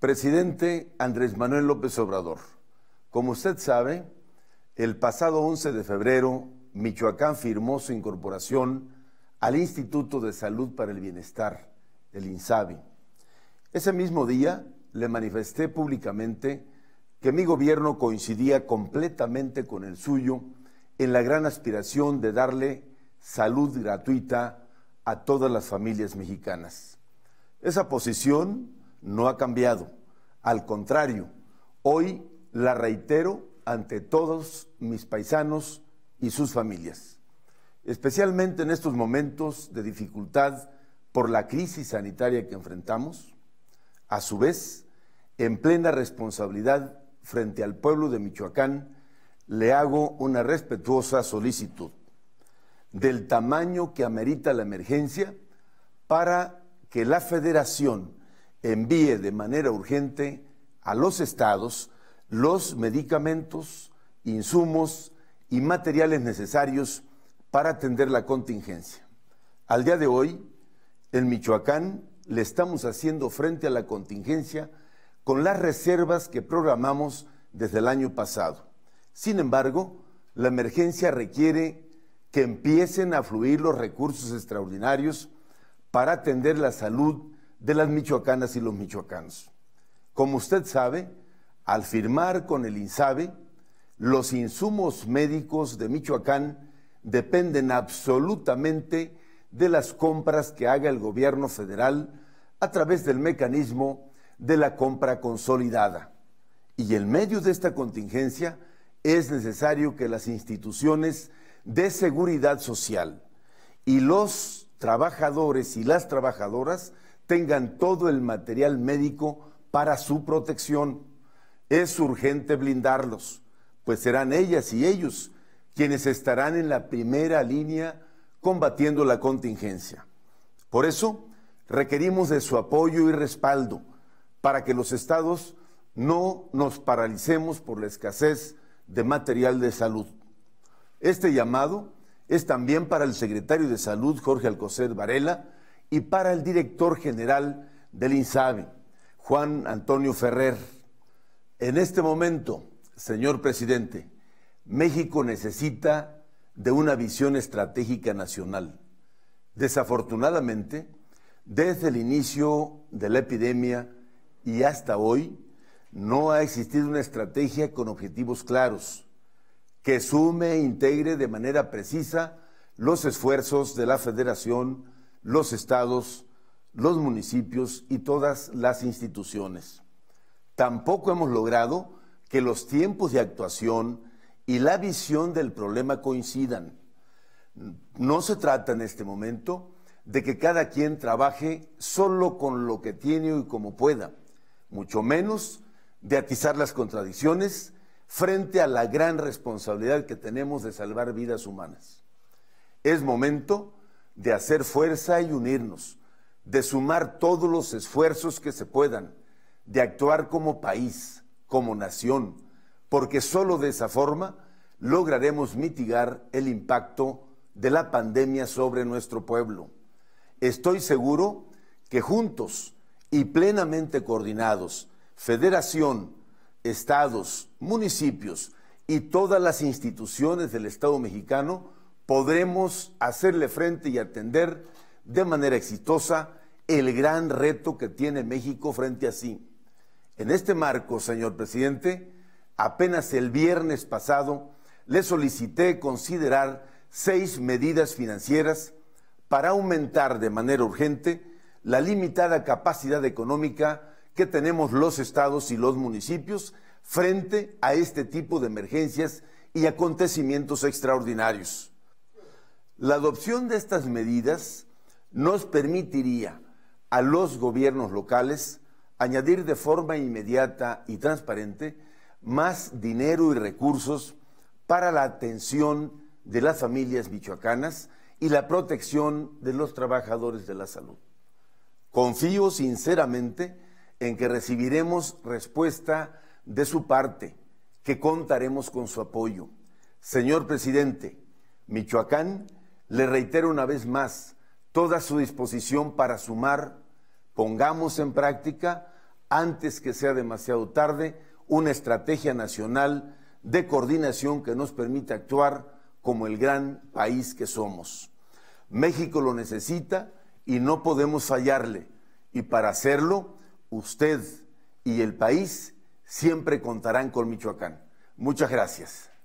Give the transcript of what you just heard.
Presidente Andrés Manuel López Obrador, como usted sabe, el pasado 11 de febrero, Michoacán firmó su incorporación al Instituto de Salud para el Bienestar, el INSABI. Ese mismo día le manifesté públicamente que mi gobierno coincidía completamente con el suyo en la gran aspiración de darle salud gratuita a todas las familias mexicanas. Esa posición no ha cambiado. Al contrario, hoy la reitero ante todos mis paisanos y sus familias, especialmente en estos momentos de dificultad por la crisis sanitaria que enfrentamos, a su vez, en plena responsabilidad frente al pueblo de Michoacán, le hago una respetuosa solicitud del tamaño que amerita la emergencia para que la federación envíe de manera urgente a los estados los medicamentos, insumos y materiales necesarios para atender la contingencia. Al día de hoy, en Michoacán le estamos haciendo frente a la contingencia con las reservas que programamos desde el año pasado. Sin embargo, la emergencia requiere que empiecen a fluir los recursos extraordinarios para atender la salud de las michoacanas y los michoacanos. Como usted sabe, al firmar con el INSABE, los insumos médicos de Michoacán dependen absolutamente de las compras que haga el gobierno federal a través del mecanismo de la compra consolidada. Y en medio de esta contingencia es necesario que las instituciones de seguridad social y los trabajadores y las trabajadoras tengan todo el material médico para su protección. Es urgente blindarlos, pues serán ellas y ellos quienes estarán en la primera línea combatiendo la contingencia. Por eso, requerimos de su apoyo y respaldo para que los estados no nos paralicemos por la escasez de material de salud. Este llamado es también para el secretario de Salud, Jorge Alcocer Varela, y para el director general del INSABI, Juan Antonio Ferrer. En este momento, señor presidente, México necesita de una visión estratégica nacional. Desafortunadamente, desde el inicio de la epidemia y hasta hoy, no ha existido una estrategia con objetivos claros que sume e integre de manera precisa los esfuerzos de la Federación los estados, los municipios y todas las instituciones. Tampoco hemos logrado que los tiempos de actuación y la visión del problema coincidan. No se trata en este momento de que cada quien trabaje solo con lo que tiene y como pueda, mucho menos de atizar las contradicciones frente a la gran responsabilidad que tenemos de salvar vidas humanas. Es momento de hacer fuerza y unirnos, de sumar todos los esfuerzos que se puedan, de actuar como país, como nación, porque solo de esa forma lograremos mitigar el impacto de la pandemia sobre nuestro pueblo. Estoy seguro que juntos y plenamente coordinados, federación, estados, municipios y todas las instituciones del Estado mexicano, podremos hacerle frente y atender de manera exitosa el gran reto que tiene México frente a sí. En este marco, señor presidente, apenas el viernes pasado le solicité considerar seis medidas financieras para aumentar de manera urgente la limitada capacidad económica que tenemos los estados y los municipios frente a este tipo de emergencias y acontecimientos extraordinarios. La adopción de estas medidas nos permitiría a los gobiernos locales añadir de forma inmediata y transparente más dinero y recursos para la atención de las familias michoacanas y la protección de los trabajadores de la salud. Confío sinceramente en que recibiremos respuesta de su parte, que contaremos con su apoyo. Señor presidente, Michoacán le reitero una vez más toda su disposición para sumar, pongamos en práctica, antes que sea demasiado tarde, una estrategia nacional de coordinación que nos permita actuar como el gran país que somos. México lo necesita y no podemos fallarle. Y para hacerlo, usted y el país siempre contarán con Michoacán. Muchas gracias.